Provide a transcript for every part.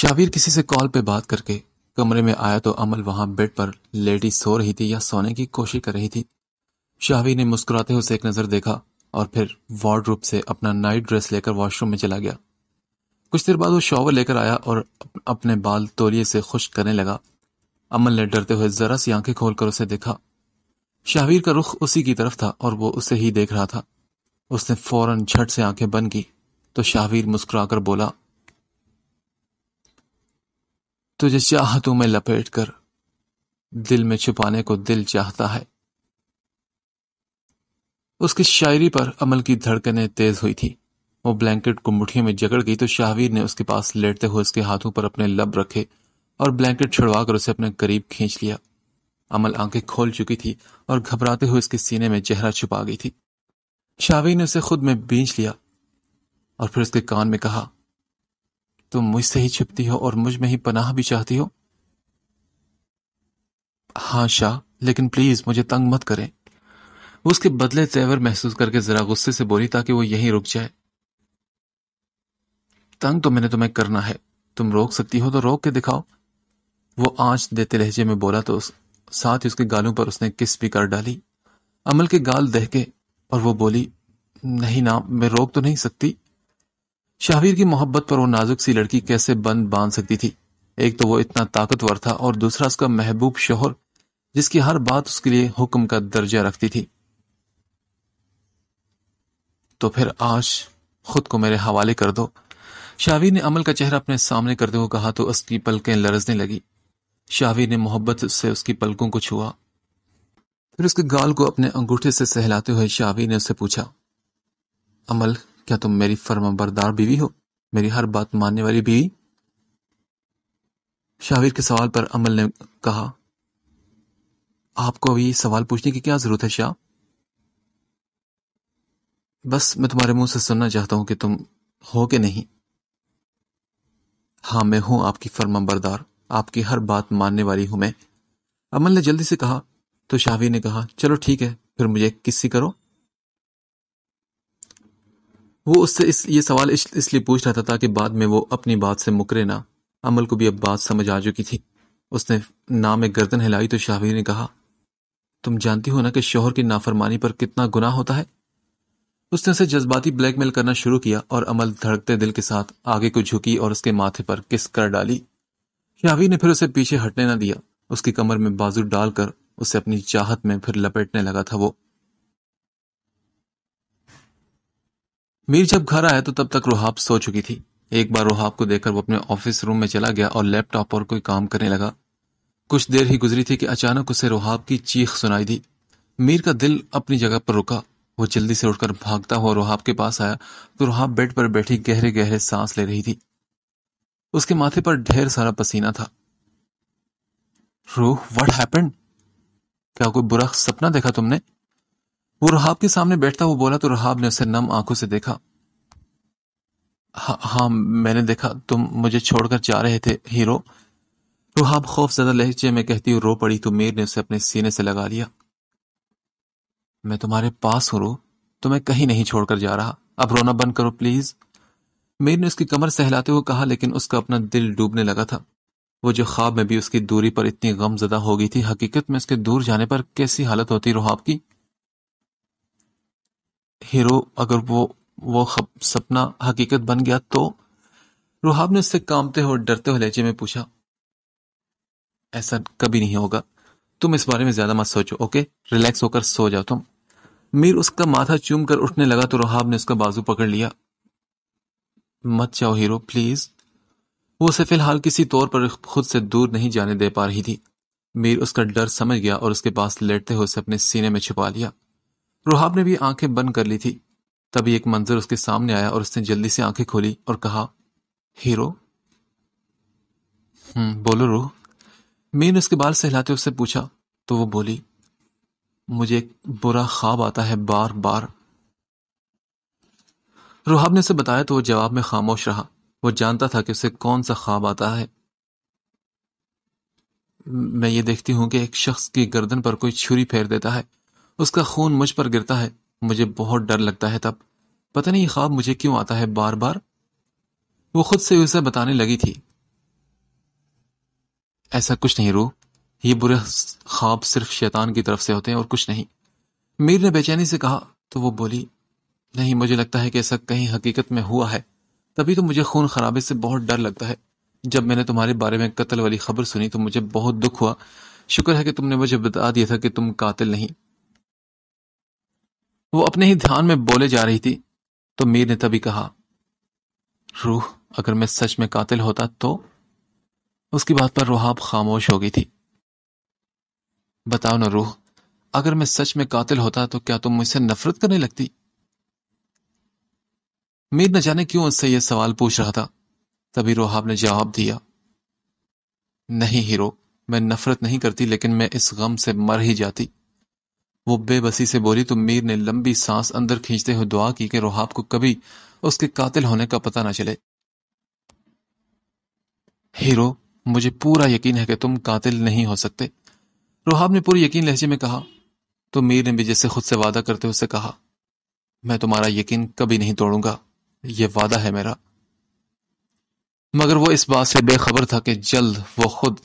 शावीर किसी से कॉल पे बात करके कमरे में आया तो अमल वहां बेड पर लेडी सो रही थी या सोने की कोशिश कर रही थी शावीर ने मुस्कुराते हुए उसे एक नज़र देखा और फिर वार्ड से अपना नाइट ड्रेस लेकर वॉशरूम में चला गया कुछ देर बाद वो शॉवर लेकर आया और अपने बाल तोलिए से खुश करने लगा अमल ने डरते हुए जरा सी आंखें खोलकर उसे देखा शाहवीर का रुख उसी की तरफ था और वो उसे ही देख रहा था उसने फौरन झट से आंखें बंद की तो शाहवीर मुस्कुराकर बोला तुझे तो चाहतों में लपेट कर दिल में छुपाने को दिल चाहता है उसकी शायरी पर अमल की धड़कनें तेज हुई थी वो ब्लैंकेट को मुठियों में जकड़ गई तो शाहवीर ने उसके पास लेटते हुए उसके हाथों पर अपने लब रखे और ब्लैंकेट छिड़वाकर उसे अपने करीब खींच लिया अमल आंखें खोल चुकी थी और घबराते हुए उसके सीने में चेहरा छुपा गई थी शाहवीर ने उसे खुद में बींच लिया और फिर उसके कान में कहा तुम मुझसे ही छिपती हो और मुझ में ही पनाह भी चाहती हो हाँ शाह लेकिन प्लीज मुझे तंग मत करें उसके बदले तेवर महसूस करके जरा गुस्से से बोली ताकि वो यहीं रुक जाए तंग तो मैंने तुम्हें करना है तुम रोक सकती हो तो रोक के दिखाओ वो आंच देते लहजे में बोला तो उस, साथ ही उसके गालों पर उसने किस भी कर डाली अमल के गाल दहके और वो बोली नहीं ना मैं रोक तो नहीं सकती शाहिर की मोहब्बत पर वो नाजुक सी लड़की कैसे बंद बांध सकती थी एक तो वो इतना ताकतवर था और दूसरा उसका महबूब शोहर जिसकी हर बात उसके लिए हुक्म का दर्जा रखती थी तो फिर आज खुद को मेरे हवाले कर दो शावीर ने अमल का चेहरा अपने सामने करते हुए कहा तो उसकी पलकें लरजने लगी शाहवीर ने मोहब्बत से उसकी पलकों को छुआ फिर उसके गाल को अपने अंगूठे से सहलाते हुए शाहवीर ने उससे पूछा अमल क्या तुम मेरी फरमाबरदार बीवी हो मेरी हर बात मानने वाली बीवी शाविर के सवाल पर अमल ने कहा आपको अभी सवाल पूछने की क्या जरूरत है शाह बस मैं तुम्हारे मुंह से सुनना चाहता हूं कि तुम हो कि नहीं हां मैं हूं आपकी फर्मा बरदार आपकी हर बात मानने वाली हूं मैं अमल ने जल्दी से कहा तो शाहवीर ने कहा चलो ठीक है फिर मुझे किसी करो वो उससे इस ये सवाल इस, इसलिए पूछ रहा था ताकि बाद में वो अपनी बात से मुकरे ना अमल को भी अब बात समझ आ चुकी थी उसने नाम में गर्दन हिलाई तो शाहवीर ने कहा तुम जानती हो ना कि शोहर की नाफरमानी पर कितना गुना होता है उसने उसे जज्बाती ब्लैकमेल करना शुरू किया और अमल धड़कते दिल के साथ आगे को झुकी और उसके माथे पर किस कर डाली शाहवीर ने फिर उसे पीछे हटने न दिया उसकी कमर में बाजू डालकर उसे अपनी चाहत में फिर लपेटने लगा था वो मीर जब घर आया तो तब तक रोहाब सो चुकी थी एक बार रोहाब को देखकर वो अपने ऑफिस रूम में चला गया और लैपटॉप पर कोई काम करने लगा कुछ देर ही गुजरी थी कि अचानक उसे रोहाब की चीख सुनाई दी मीर का दिल अपनी जगह पर रुका वो जल्दी से उठकर भागता हुआ रोहाब के पास आया तो रोहाब बेड पर बैठी गहरे गहरे सांस ले रही थी उसके माथे पर ढेर सारा पसीना था रूह व्हाट हैपेंड क्या कोई बुरा सपना देखा तुमने वो रहाब के सामने बैठता वो बोला तो रहाब ने उसे नम आंखों से देखा हाँ हा, मैंने देखा तुम मुझे छोड़कर जा रहे थे हीरो रुहाब खौफ ज्यादा लहजे में कहती हुई रो पड़ी तो मीर ने उसे अपने सीने से लगा लिया मैं तुम्हारे पास हूं रो तुम्हें कहीं नहीं छोड़कर जा रहा अब रोना बंद करो प्लीज मीर ने उसकी कमर सहलाते हुए कहा लेकिन उसका अपना दिल डूबने लगा था वो जो ख्वाब में भी उसकी दूरी पर इतनी गमजदा हो गई थी हकीकत में उसके दूर जाने पर कैसी हालत होती रुहाब की हीरो अगर वो वो सपना हकीकत बन गया तो रुहाब ने उससे कामते हुए डरते हुए लहजे में पूछा ऐसा कभी नहीं होगा तुम इस बारे में ज्यादा मत सोचो ओके रिलैक्स होकर सो जाओ तुम मीर उसका माथा चूम कर उठने लगा तो रुहाब ने उसका बाजू पकड़ लिया मत जाओ हीरो प्लीज वो उसे फिलहाल किसी तौर पर खुद से दूर नहीं जाने दे पा रही थी मीर उसका डर समझ गया और उसके पास लेटते हुए उसे अपने सीने में छिपा लिया रुहाब ने भी आंखें बंद कर ली थी तभी एक मंजर उसके सामने आया और उसने जल्दी से आंखें खोली और कहा हीरो हम्म, बोलो रूह मीन उसके बाल सहलाते उससे पूछा तो वो बोली मुझे एक बुरा ख्वाब आता है बार बार रुहाब ने उसे बताया तो वो जवाब में खामोश रहा वो जानता था कि उसे कौन सा ख्वाब आता है मैं ये देखती हूं कि एक शख्स की गर्दन पर कोई छुरी फेर देता है उसका खून मुझ पर गिरता है मुझे बहुत डर लगता है तब पता नहीं ख्वाब मुझे क्यों आता है बार बार वो खुद से उसे बताने लगी थी ऐसा कुछ नहीं रो ये बुरे ख्वाब सिर्फ शैतान की तरफ से होते हैं और कुछ नहीं मीर ने बेचैनी से कहा तो वो बोली नहीं मुझे लगता है कि ऐसा कहीं हकीकत में हुआ है तभी तो मुझे खून खराबे से बहुत डर लगता है जब मैंने तुम्हारे बारे में कत्ल वाली खबर सुनी तो मुझे बहुत दुख हुआ शुक्र है कि तुमने मुझे बता दिया था कि तुम कातिल नहीं वो अपने ही ध्यान में बोले जा रही थी तो मीर ने तभी कहा रूह अगर मैं सच में कातिल होता तो उसकी बात पर रुहाब खामोश हो गई थी बताओ ना रूह अगर मैं सच में कातिल होता तो क्या तुम मुझसे नफरत करने लगती मीर न जाने क्यों उससे यह सवाल पूछ रहा था तभी रोहाब ने जवाब दिया नहीं हीरो मैं नफरत नहीं करती लेकिन मैं इस गम से मर ही जाती वो बेबसी से बोली तो मीर ने लंबी सांस अंदर खींचते हुए दुआ की कि रोहाब को कभी उसके कातिल होने का पता ना चले हीरो मुझे पूरा यकीन है कि तुम कातिल नहीं हो सकते रोहाब ने पूरी यकीन लहजे में कहा तो मीर ने भी जैसे खुद से वादा करते हुए कहा मैं तुम्हारा यकीन कभी नहीं तोड़ूंगा यह वादा है मेरा मगर वो इस बात से बेखबर था कि जल्द वो खुद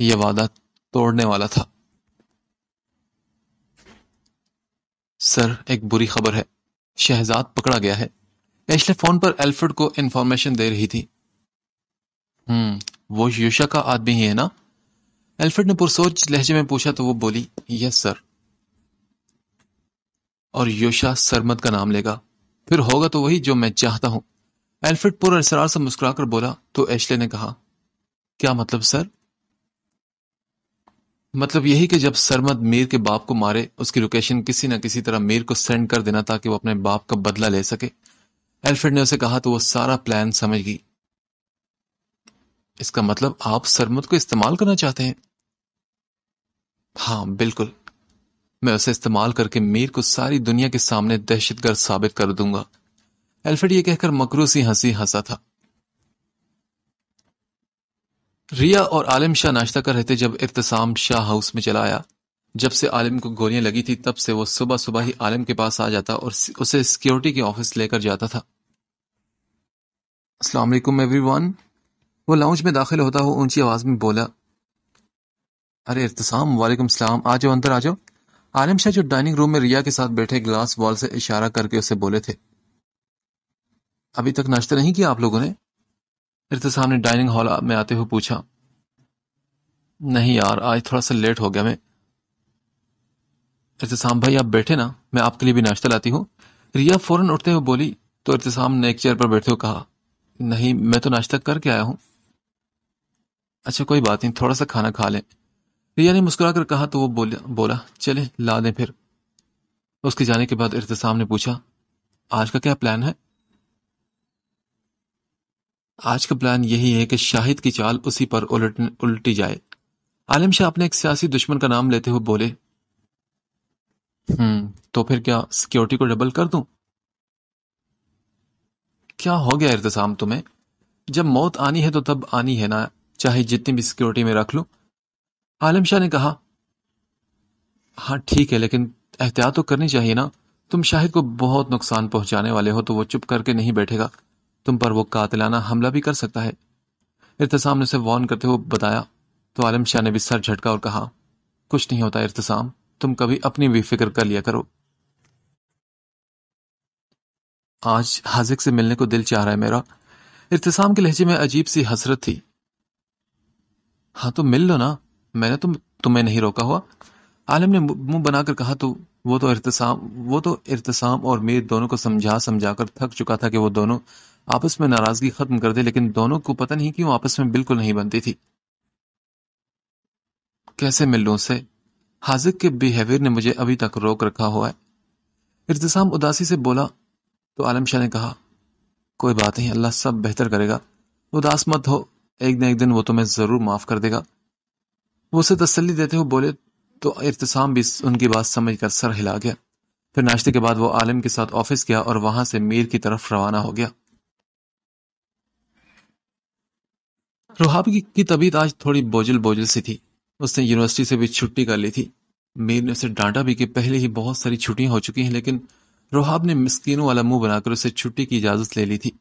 यह वादा तोड़ने वाला था सर एक बुरी खबर है शहजाद पकड़ा गया है एशले फोन पर एल्फर्ड को इन्फॉर्मेशन दे रही थी हम्म वो योशा का आदमी ही है ना एल्फर्ड ने पुरसोच लहजे में पूछा तो वो बोली यस सर और योशा सरमद का नाम लेगा फिर होगा तो वही जो मैं चाहता हूं एल्फर्ड पूरा इसरार से मुस्कुराकर बोला तो एशले ने कहा क्या मतलब सर मतलब यही कि जब सरमद मीर के बाप को मारे उसकी लोकेशन किसी न किसी तरह मीर को सेंड कर देना ताकि वो अपने बाप का बदला ले सके एल्फ्रेड ने उसे कहा तो वो सारा प्लान समझ गई इसका मतलब आप सरमद को इस्तेमाल करना चाहते हैं हाँ बिल्कुल मैं उसे इस्तेमाल करके मीर को सारी दुनिया के सामने दहशतगर्द साबित कर दूंगा एल्फ्रेड ये कहकर मकरू सी हंसी हंसा था रिया और आलिम शाह नाश्ता कर रहे थे जब इरतसाम शाह हाउस में चला आया जब से आलिम को गोलियां लगी थी तब से वो सुबह सुबह ही आलिम के पास आ जाता और उसे सिक्योरिटी के ऑफिस लेकर जाता था अस्सलाम वालेकुम एवरीवन वो लाउंज में दाखिल होता हो ऊंची आवाज में बोला अरे इरतसाम वालेकुम सलाम आ जाओ अंदर आ जाओ आलिम शाह जो डाइनिंग रूम में रिया के साथ बैठे ग्लास वॉल से इशारा करके उसे बोले थे अभी तक नाश्ता नहीं किया आप लोगों ने इरते साहब ने डाइनिंग हॉल में आते हुए पूछा नहीं यार आज थोड़ा सा लेट हो गया मैं इतसाम भाई आप बैठे ना मैं आपके लिए भी नाश्ता लाती हूँ रिया फौरन उठते हुए बोली तो इतसाम ने एक चेयर पर बैठे हुए कहा नहीं मैं तो नाश्ता करके आया हूँ अच्छा कोई बात नहीं थोड़ा सा खाना खा लें रिया ने मुस्कुरा कर कहा तो वो बोला बोला चले ला दें फिर उसके जाने के बाद इरतसाम ने पूछा आज का क्या प्लान है आज का प्लान यही है कि शाहिद की चाल उसी पर उलट उल्टी जाए आलिम शाह अपने एक सियासी दुश्मन का नाम लेते हुए बोले हम्म तो फिर क्या सिक्योरिटी को डबल कर दूं क्या हो गया इरतसाम तुम्हें जब मौत आनी है तो तब आनी है ना चाहे जितनी भी सिक्योरिटी में रख लू आलिम शाह ने कहा हाँ ठीक है लेकिन एहतियात तो करनी चाहिए ना तुम शाहिद को बहुत नुकसान पहुंचाने वाले हो तो वो चुप करके नहीं बैठेगा तुम पर वो कातिलाना हमला भी कर सकता है इरतसाम ने उसे वॉर्न करते हुए बताया तो आलम शाह ने भी सर झटका और कहा कुछ नहीं होता इरतसाम तुम कभी अपनी भी फिक्र कर लिया करो आज हाजिक से मिलने को दिल चाह रहा है मेरा इरतसाम के लहजे में अजीब सी हसरत थी हाँ तो मिल लो ना मैंने तुम तुम्हें नहीं रोका हुआ आलम ने मुंह बनाकर कहा तो वो तो इरतसाम वो तो इरतसाम और मीर दोनों को समझा समझा कर थक चुका था कि वो दोनों आपस में नाराजगी खत्म कर दे लेकिन दोनों को पता नहीं क्यों आपस में बिल्कुल नहीं बनती थी कैसे मिल लू उससे हाजिक के बिहेवियर ने मुझे अभी तक रोक रखा हुआ है इर्तसाम उदासी से बोला तो आलम शाह ने कहा कोई बात नहीं अल्लाह सब बेहतर करेगा उदास मत हो एक ना एक दिन वो तुम्हें ज़रूर माफ़ कर देगा वो उसे तसली देते हुए बोले तो इरतसाम भी उनकी बात समझ कर सर हिला गया फिर नाश्ते के बाद वो आलम के साथ ऑफिस गया और वहां से मीर की तरफ रवाना हो गया रुहाब की, की तबीयत आज थोड़ी बोझल बोझल सी थी उसने यूनिवर्सिटी से भी छुट्टी कर ली थी मीर ने उसे डांटा भी कि पहले ही बहुत सारी छुट्टियां हो चुकी हैं लेकिन रुहाब ने मस्किनों वाला मुंह बनाकर उसे छुट्टी की इजाजत ले ली थी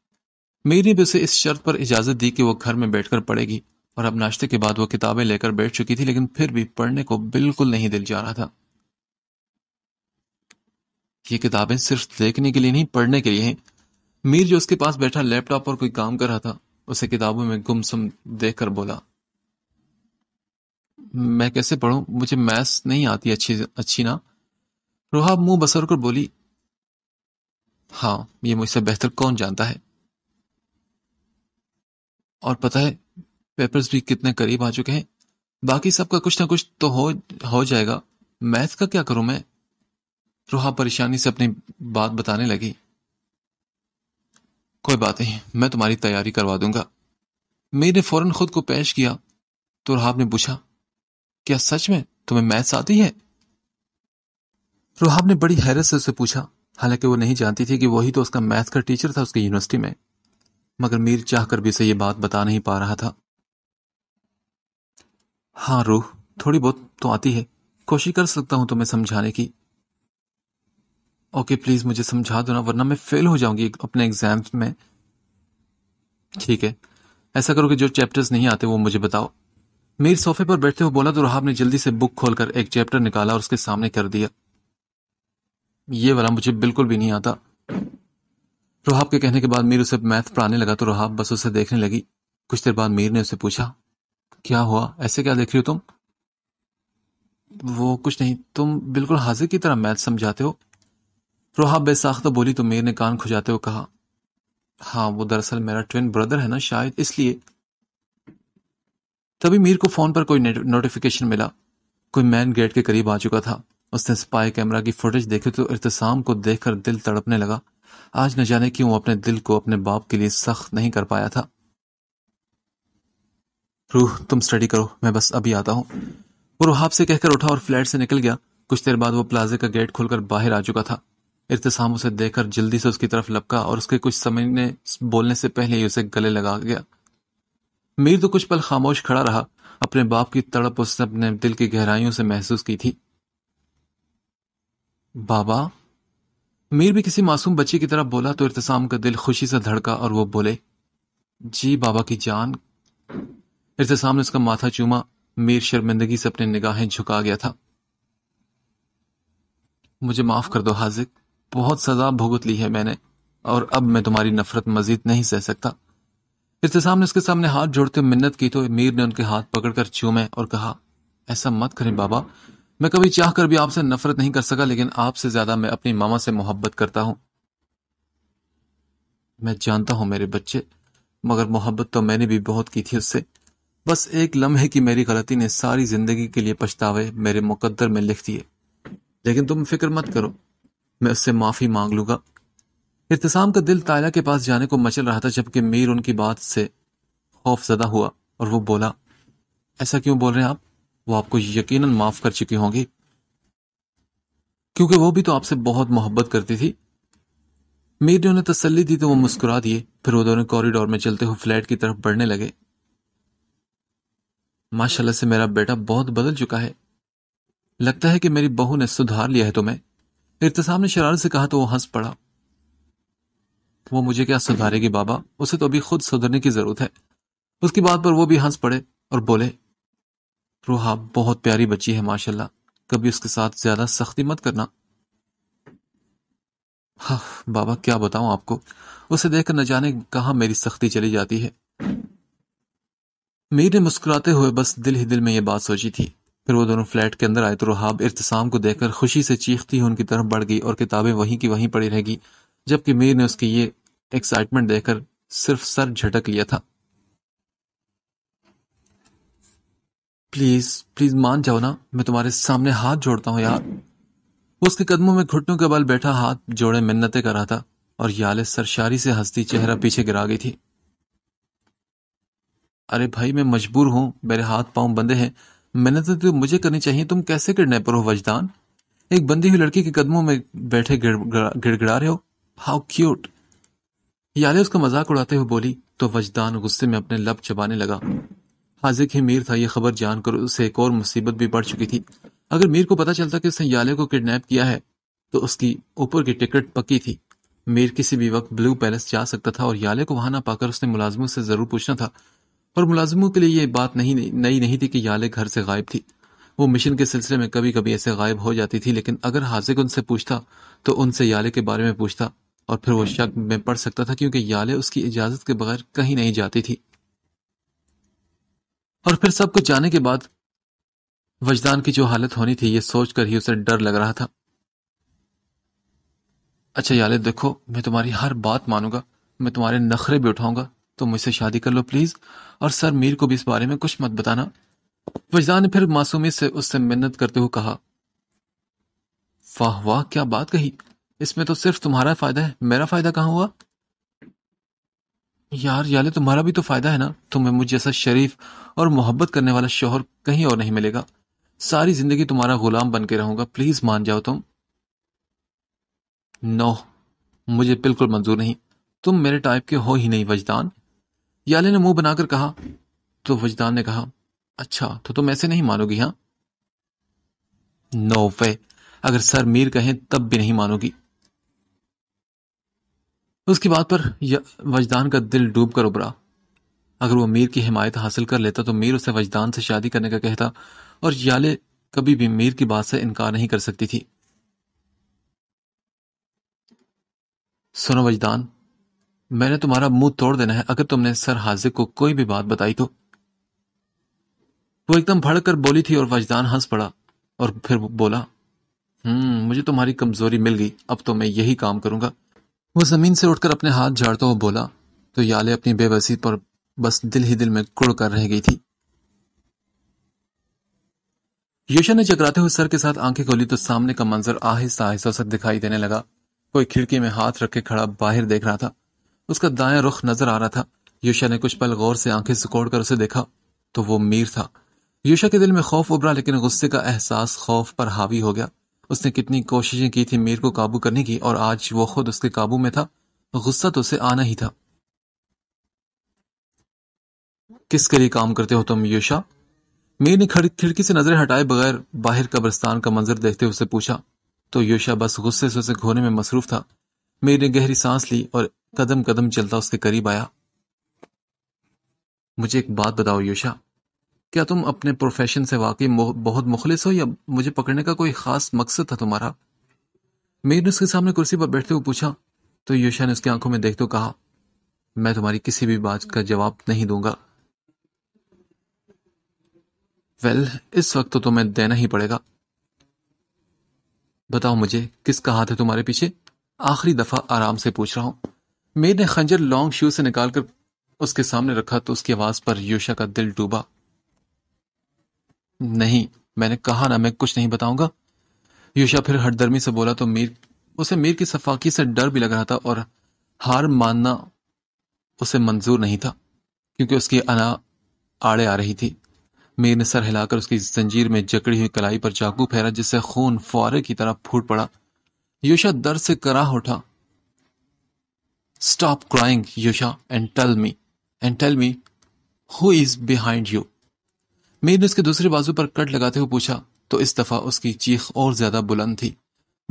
मीर ने भी उसे इस शर्त पर इजाजत दी कि वो घर में बैठकर पढ़ेगी और अब नाश्ते के बाद वो किताबें लेकर बैठ चुकी थी लेकिन फिर भी पढ़ने को बिल्कुल नहीं दिल जा रहा था ये किताबें सिर्फ देखने के लिए नहीं पढ़ने के लिए हैं मीर जो उसके पास बैठा लैपटॉप पर कोई काम कर रहा था उसे किताबों में गुमसुम देख कर बोला मैं कैसे पढ़ू मुझे मैथ्स नहीं आती अच्छी अच्छी ना रोहा मुंह बसर कर बोली हाँ ये मुझसे बेहतर कौन जानता है और पता है पेपर्स भी कितने करीब आ चुके हैं बाकी सबका कुछ ना कुछ तो हो हो जाएगा मैथ का क्या करूं मैं रोहा परेशानी से अपनी बात बताने लगी कोई बात नहीं मैं तुम्हारी तैयारी करवा दूंगा ने फौरन खुद को पेश किया तो रुहाब ने पूछा क्या सच में तुम्हें मैथ्स आती है रुहाब ने बड़ी हैरत से उसे पूछा हालांकि वो नहीं जानती थी कि वही तो उसका मैथ का टीचर था उसकी यूनिवर्सिटी में मगर मीर चाह कर भी उसे ये बात बता नहीं पा रहा था हाँ रूह थोड़ी बहुत तो आती है कोशिश कर सकता हूं तुम्हें समझाने की ओके प्लीज़ मुझे समझा दो ना वरना मैं फेल हो जाऊंगी अपने एग्जाम्स में ठीक है ऐसा करो कि जो चैप्टर्स नहीं आते वो मुझे बताओ मीर सोफे पर बैठते हुए बोला तो राहब ने जल्दी से बुक खोलकर एक चैप्टर निकाला और उसके सामने कर दिया ये वाला मुझे बिल्कुल भी नहीं आता रोहाब के कहने के बाद मीर उसे मैथ पढ़ाने लगा तो रोहाब बस उसे देखने लगी कुछ देर बाद मीर ने उसे पूछा क्या हुआ ऐसे क्या देख रही हो तुम वो कुछ नहीं तुम बिल्कुल हाजिर की तरह मैथ समझाते हो रोहा बेसाख्ता बोली तो मीर ने कान खुजाते हुए कहा हाँ वो दरअसल मेरा ट्विन ब्रदर है ना शायद इसलिए तभी मीर को फोन पर कोई नोटिफिकेशन मिला कोई मैन गेट के करीब आ चुका था उसने स्पाई कैमरा की फुटेज देखी तो इरतसाम को देखकर दिल तड़पने लगा आज न जाने क्यों अपने दिल को अपने बाप के लिए सख्त नहीं कर पाया था रूह तुम स्टडी करो मैं बस अभी आता हूं वो रुहाब से कहकर उठा और फ्लैट से निकल गया कुछ देर बाद वो प्लाजे का गेट खोलकर बाहर आ चुका था इरतसाम उसे देखकर जल्दी से उसकी तरफ लपका और उसके कुछ समझने बोलने से पहले ही उसे गले लगा गया मीर तो कुछ पल खामोश खड़ा रहा अपने बाप की तड़प उसने अपने दिल की गहराइयों से महसूस की थी बाबा मीर भी किसी मासूम बच्ची की तरफ बोला तो इरतसाम का दिल खुशी से धड़का और वो बोले जी बाबा की जान इरतसाम ने उसका माथा चूमा मीर शर्मिंदगी से अपनी निगाहें झुका गया था मुझे माफ कर दो हाजिर बहुत सजा भुगत ली है मैंने और अब मैं तुम्हारी नफरत मजीद नहीं सह सकता इब्तसाम ने उसके सामने हाथ जोड़ते हुए मिन्नत की तो मीर ने उनके हाथ पकड़कर चूमे और कहा ऐसा मत करें बाबा मैं कभी चाह कर भी आपसे नफरत नहीं कर सका लेकिन आपसे ज्यादा मैं अपनी मामा से मोहब्बत करता हूं मैं जानता हूं मेरे बच्चे मगर मोहब्बत तो मैंने भी बहुत की थी उससे बस एक लम्हे की मेरी गलती ने सारी जिंदगी के लिए पछतावे मेरे मुकद्दर में लिख दिए लेकिन तुम फिक्र मत करो मैं उससे माफी मांग लूंगा इरतसाम का दिल तायला के पास जाने को मचल रहा था जबकि मीर उनकी बात से खौफजदा हुआ और वो बोला ऐसा क्यों बोल रहे हैं आप वो आपको यकीनन माफ कर चुकी होंगी क्योंकि वो भी तो आपसे बहुत मोहब्बत करती थी मीर ने उन्हें तसल्ली दी तो वो मुस्कुरा दिए फिर वो दोनों कॉरिडोर में चलते हुए फ्लैट की तरफ बढ़ने लगे माशाल्लाह से मेरा बेटा बहुत बदल चुका है लगता है कि मेरी बहू ने सुधार लिया है तुम्हें इरतसाब ने शरारत से कहा तो वो हंस पड़ा वो मुझे क्या सुधारेगी बाबा उसे तो अभी खुद सुधरने की जरूरत है उसकी बात पर वो भी हंस पड़े और बोले रूहा बहुत प्यारी बच्ची है माशाल्लाह कभी उसके साथ ज्यादा सख्ती मत करना हाँ बाबा क्या बताऊं आपको उसे देखकर न जाने कहा मेरी सख्ती चली जाती है मीर ने मुस्कुराते हुए बस दिल ही दिल में यह बात सोची थी फिर वो दोनों फ्लैट के अंदर आए तो रुहाब इरतसाम को देखकर खुशी से चीखती हुई उनकी तरफ बढ़ गई और किताबें वहीं की वहीं पड़ी रहेगी जबकि मीर ने उसकी ये एक्साइटमेंट देखकर सिर्फ सर झटक लिया था प्लीज प्लीज मान जाओ ना मैं तुम्हारे सामने हाथ जोड़ता हूँ यार वो उसके कदमों में घुटनों के बल बैठा हाथ जोड़े मिन्नतें कर रहा था और याले सरशारी से हंसती चेहरा पीछे गिरा गई थी अरे भाई मैं मजबूर हूं मेरे हाथ पांव बंधे हैं मेहनत तो मुझे करनी चाहिए तुम कैसे गिरने पर हो वजदान एक बंदी हुई लड़की के कदमों में बैठे गिड़गिड़ा रहे हो हाउ क्यूट याले उसका मजाक उड़ाते हुए बोली तो वजदान गुस्से में अपने लब चबाने लगा हाजिक ही मीर था यह खबर जानकर उसे एक और मुसीबत भी बढ़ चुकी थी अगर मीर को पता चलता कि उसने याले को किडनैप किया है तो उसकी ऊपर की टिकट पक्की थी मीर किसी भी वक्त ब्लू पैलेस जा सकता था और याले को वहां ना पाकर उसने मुलाजमों से जरूर पूछना था पर मुलाजमों के लिए ये बात नहीं नई नहीं थी कि याले घर से गायब थी वो मिशन के सिलसिले में कभी कभी ऐसे गायब हो जाती थी लेकिन अगर हाजिक उनसे पूछता तो उनसे याले के बारे में पूछता और फिर वो शक में पड़ सकता था क्योंकि याले उसकी इजाजत के बगैर कहीं नहीं जाती थी और फिर सब कुछ जाने के बाद वजदान की जो हालत होनी थी ये सोचकर ही उसे डर लग रहा था अच्छा याले देखो मैं तुम्हारी हर बात मानूंगा मैं तुम्हारे नखरे भी उठाऊंगा तो मुझसे शादी कर लो प्लीज और सर मीर को भी इस बारे में कुछ मत बताना वजदान ने फिर मासूमी से उससे मिन्नत करते हुए कहा वाह वाह क्या बात कही इसमें तो सिर्फ तुम्हारा फायदा है मेरा फायदा कहाँ हुआ यार याले तुम्हारा भी तो फायदा है ना तुम्हें मुझ जैसा शरीफ और मोहब्बत करने वाला शोहर कहीं और नहीं मिलेगा सारी जिंदगी तुम्हारा गुलाम बन के रहूंगा प्लीज मान जाओ तुम नो मुझे बिल्कुल मंजूर नहीं तुम मेरे टाइप के हो ही नहीं वजदान याले ने मुंह बनाकर कहा तो वजदान ने कहा अच्छा तो तुम ऐसे नहीं मानोगी हाँ नो वे अगर सर मीर कहें तब भी नहीं मानोगी उसकी बात पर वजदान का दिल डूब कर उबरा अगर वो मीर की हिमायत हासिल कर लेता तो मीर उसे वजदान से शादी करने का कहता और याले कभी भी मीर की बात से इनकार नहीं कर सकती थी सुनो वजदान मैंने तुम्हारा मुंह तोड़ देना है अगर तुमने सर हाजिर को कोई भी बात बताई तो वो एकदम कर बोली थी और वजदान हंस पड़ा और फिर बोला हम्म मुझे तुम्हारी कमजोरी मिल गई अब तो मैं यही काम करूंगा वो जमीन से उठकर अपने हाथ झाड़ता हुआ बोला तो याले अपनी बेबसी पर बस दिल ही दिल में कुड़ कर रह गई थी यशा ने चकराते हुए सर के साथ आंखें खोली तो सामने का मंजर आहिस्ता आहिस्ता सा दिखाई देने लगा कोई खिड़की में हाथ रखे खड़ा बाहर देख रहा था उसका दाया रुख नजर आ रहा था यूशा ने कुछ पल गौर से आंखें सिकोड़ कर उसे देखा तो वो मीर था यूशा के दिल में खौफ उभरा लेकिन गुस्से का एहसास खौफ पर हावी हो गया उसने कितनी कोशिशें की थी मीर को काबू करने की और आज वो खुद उसके काबू में था गुस्सा तो उसे आना ही था किसके लिए काम करते हो तुम यूशा मीर ने खड़ी खिड़की से नजरें हटाए बगैर बाहर कब्रस्तान का मंजर देखते हुए पूछा तो योशा बस गुस्से से उसे घोने में मसरूफ था मीर ने गहरी सांस ली और कदम कदम चलता उसके करीब आया मुझे एक बात बताओ योशा क्या तुम अपने प्रोफेशन से वाकई बहुत मुखलिस हो या मुझे पकड़ने का कोई खास मकसद था तुम्हारा मीर ने उसके सामने कुर्सी पर बैठते हुए पूछा तो योशा ने उसकी आंखों में देखते हुए कहा मैं तुम्हारी किसी भी बात का जवाब नहीं दूंगा वेल well, इस वक्त तो तुम्हें देना ही पड़ेगा बताओ मुझे किसका हाथ है तुम्हारे पीछे आखिरी दफा आराम से पूछ रहा हूं मेर ने खंजर लॉन्ग शू से निकालकर उसके सामने रखा तो उसकी आवाज पर योशा का दिल डूबा नहीं मैंने कहा ना मैं कुछ नहीं बताऊंगा योशा फिर हटदर्मी से बोला तो मीर उसे मीर की सफाकी से डर भी लग रहा था और हार मानना उसे मंजूर नहीं था क्योंकि उसकी अना आड़े आ रही थी मीर ने सर हिलाकर उसकी जंजीर में जकड़ी हुई कलाई पर चाकू फेरा जिससे खून फुआरे की तरह फूट पड़ा योशा दर्द से कराह उठा Stop crying, Yusha, and tell me, and tell me, who is behind you? Mir ने उसके दूसरे बाजू पर कट लगाते हुए पूछा तो इस दफा उसकी चीख और ज्यादा बुलंद थी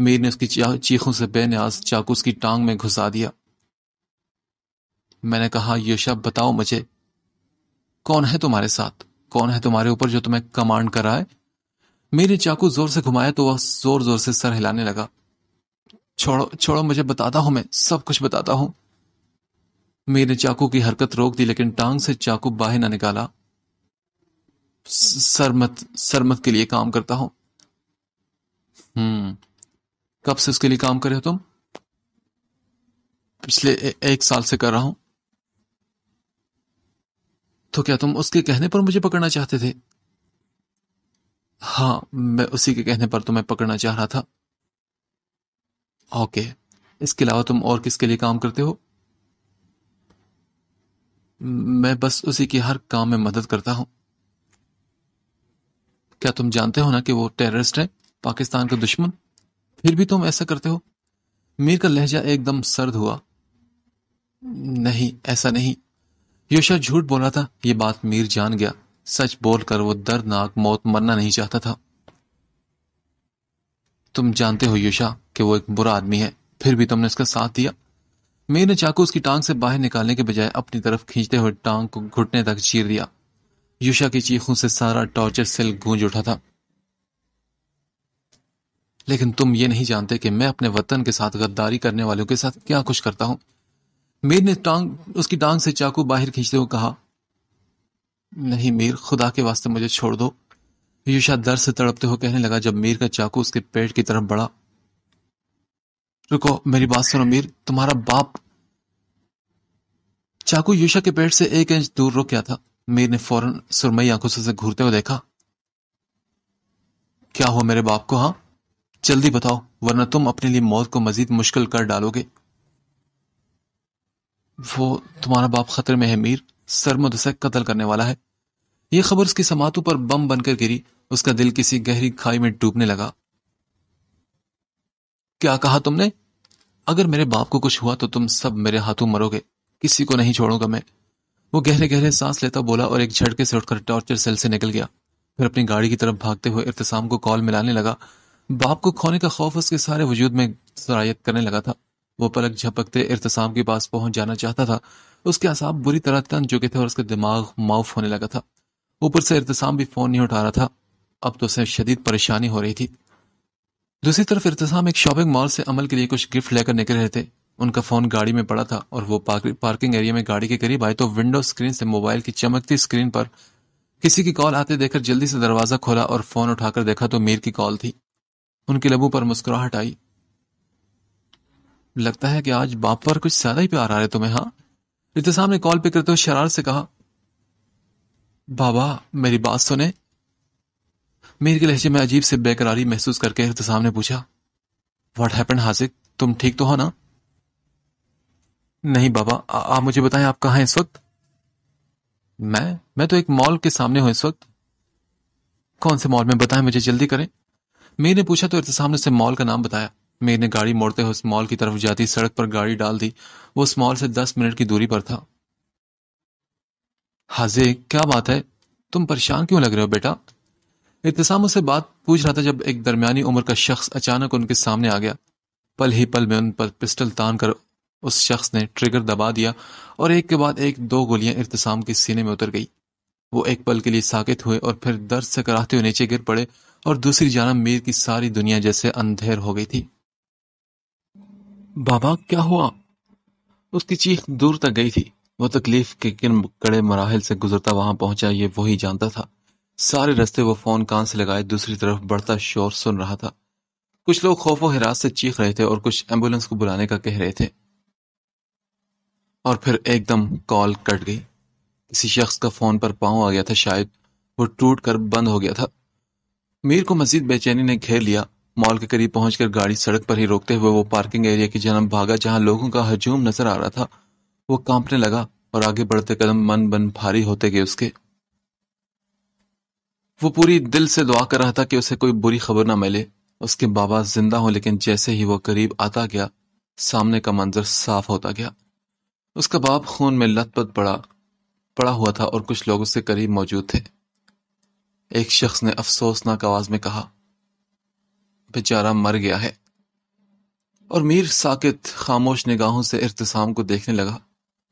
मीर ने उसकी चीखों से बेनियाज चाकू उसकी टांग में घुसा दिया मैंने कहा यशा बताओ मुझे कौन है तुम्हारे साथ कौन है तुम्हारे ऊपर जो तुम्हें कमांड कर रहा है ने चाकू जोर से घुमाया तो वह जोर जोर से सर हिलाने लगा छोड़ो छोड़ो मुझे बताता हूं मैं सब कुछ बताता हूं ने चाकू की हरकत रोक दी लेकिन टांग से चाकू बाहर ना निकाला सरमत सरमत के लिए काम करता हूं हम्म कब से उसके लिए काम कर रहे हो तुम पिछले ए, एक साल से कर रहा हूं तो क्या तुम उसके कहने पर मुझे पकड़ना चाहते थे हाँ मैं उसी के कहने पर तुम्हें पकड़ना चाह रहा था ओके इसके अलावा तुम और किसके लिए काम करते हो मैं बस उसी के हर काम में मदद करता हूं क्या तुम जानते हो ना कि वो टेररिस्ट है पाकिस्तान का दुश्मन फिर भी तुम ऐसा करते हो मीर का लहजा एकदम सर्द हुआ नहीं ऐसा नहीं योशा झूठ बोला था ये बात मीर जान गया सच बोलकर वो दर्दनाक मौत मरना नहीं चाहता था तुम जानते हो युषा कि वो एक बुरा आदमी है फिर भी तुमने उसका साथ दिया मेयर ने चाकू उसकी टांग से बाहर निकालने के बजाय अपनी तरफ खींचते हुए टांग को घुटने तक चीर दिया युषा की चीखों से सारा टॉर्चर सेल गूंज उठा था लेकिन तुम ये नहीं जानते कि मैं अपने वतन के साथ गद्दारी करने वालों के साथ क्या कुछ करता हूं मीर ने टांग उसकी टांग से चाकू बाहर खींचते हुए कहा नहीं मीर खुदा के वास्ते मुझे छोड़ दो यूशा दर्द से तड़पते हुए कहने लगा जब मीर का चाकू उसके पेट की तरफ बढ़ा रुको मेरी बात सुनो मीर तुम्हारा बाप चाकू यूशा के पेट से एक इंच दूर रुक गया था मीर ने फौरन सुरमई आंखों से घूरते हुए देखा क्या हुआ मेरे बाप को हाँ जल्दी बताओ वरना तुम अपने लिए मौत को मजीद मुश्किल कर डालोगे वो तुम्हारा बाप खतरे में है मीर सरमद उसे कत्ल करने वाला है यह खबर उसकी समातों पर बम बनकर गिरी उसका दिल किसी गहरी खाई में डूबने लगा क्या कहा तुमने अगर मेरे बाप को कुछ हुआ तो तुम सब मेरे हाथों मरोगे किसी को नहीं छोड़ूंगा मैं वो गहरे गहरे सांस लेता बोला और एक झटके से उठकर टॉर्चर सेल से निकल गया फिर अपनी गाड़ी की तरफ भागते हुए इरतसाम को कॉल मिलाने लगा बाप को खोने का खौफ उसके सारे वजूद में सरायत करने लगा था वो पलक झपकते इरतसाम के पास पहुंच जाना चाहता था उसके असाब बुरी तरह तन चुके थे और उसका दिमाग माउफ होने लगा था ऊपर से इरतसाम भी फोन नहीं उठा रहा था अब तो उसे शदीद परेशानी हो रही थी दूसरी तरफ इर्तजाम एक शॉपिंग मॉल से अमल के लिए कुछ गिफ्ट लेकर निकल रहे थे उनका फ़ोन गाड़ी में पड़ा था और वो पार्किंग एरिया में गाड़ी के करीब आए तो विंडो स्क्रीन से मोबाइल की चमकती स्क्रीन पर किसी की कॉल आते देखकर जल्दी से दरवाज़ा खोला और फ़ोन उठाकर देखा तो मीर की कॉल थी उनके लबों पर मुस्कुराहट आई लगता है कि आज बाप पर कुछ ज्यादा ही प्यार आ रहे तुम्हें हाँ इतसाम ने कॉल पे करते हुए शरार से कहा बाबा मेरी बात सुने मीर के लहजे में अजीब से बेकरारी महसूस करके इख्तसाम ने पूछा वट हैपन हाजिक तुम ठीक तो हो ना नहीं बाबा आप मुझे बताएं आप कहा हैं इस वक्त मैं मैं तो एक मॉल के सामने हूं इस वक्त कौन से मॉल में बताएं मुझे जल्दी करें मीर ने पूछा तो इर्तसाम ने उसे मॉल का नाम बताया मीर ने गाड़ी मोड़ते हुए उस मॉल की तरफ जाती सड़क पर गाड़ी डाल दी वो उस मॉल से दस मिनट की दूरी पर था हाजिक क्या बात है तुम परेशान क्यों लग रहे हो बेटा इतसाम से बात पूछ रहा था जब एक दरमियानी उम्र का शख्स अचानक उनके सामने आ गया पल ही पल में उन पर पिस्टल तान कर उस शख्स ने ट्रिगर दबा दिया और एक के बाद एक दो गोलियां इरतसाम के सीने में उतर गई वो एक पल के लिए साकित हुए और फिर दर्द से कराहते हुए नीचे गिर पड़े और दूसरी जानब मीर की सारी दुनिया जैसे अंधेर हो गई थी बाबा क्या हुआ उसकी चीख दूर तक गई थी वो तकलीफ के किन कड़े मराहल से गुजरता वहां पहुंचा ये वही जानता था सारे रास्ते वो फोन कान से लगाए दूसरी तरफ बढ़ता शोर सुन रहा था कुछ लोग खौफ व हिरास से चीख रहे थे और कुछ एम्बुलेंस को बुलाने का कह रहे थे और फिर एकदम कॉल कट गई किसी शख्स का फोन पर पाँव आ गया था शायद वो टूट कर बंद हो गया था मीर को मजीद बेचैनी ने घेर लिया मॉल के करीब पहुंचकर गाड़ी सड़क पर ही रोकते हुए वो पार्किंग एरिया की जन्म भागा जहां लोगों का हजूम नजर आ रहा था वो कांपने लगा और आगे बढ़ते कदम मन बन भारी होते गए उसके वो पूरी दिल से दुआ कर रहा था कि उसे कोई बुरी खबर ना मिले उसके बाबा जिंदा हो लेकिन जैसे ही वो करीब आता गया सामने का मंजर साफ होता गया उसका बाप खून में पत पड़ा पड़ा हुआ था और कुछ लोग उससे करीब मौजूद थे एक शख्स ने अफसोसनाक आवाज में कहा बेचारा मर गया है और मीर साकित खामोश निगाहों से इरतसाम को देखने लगा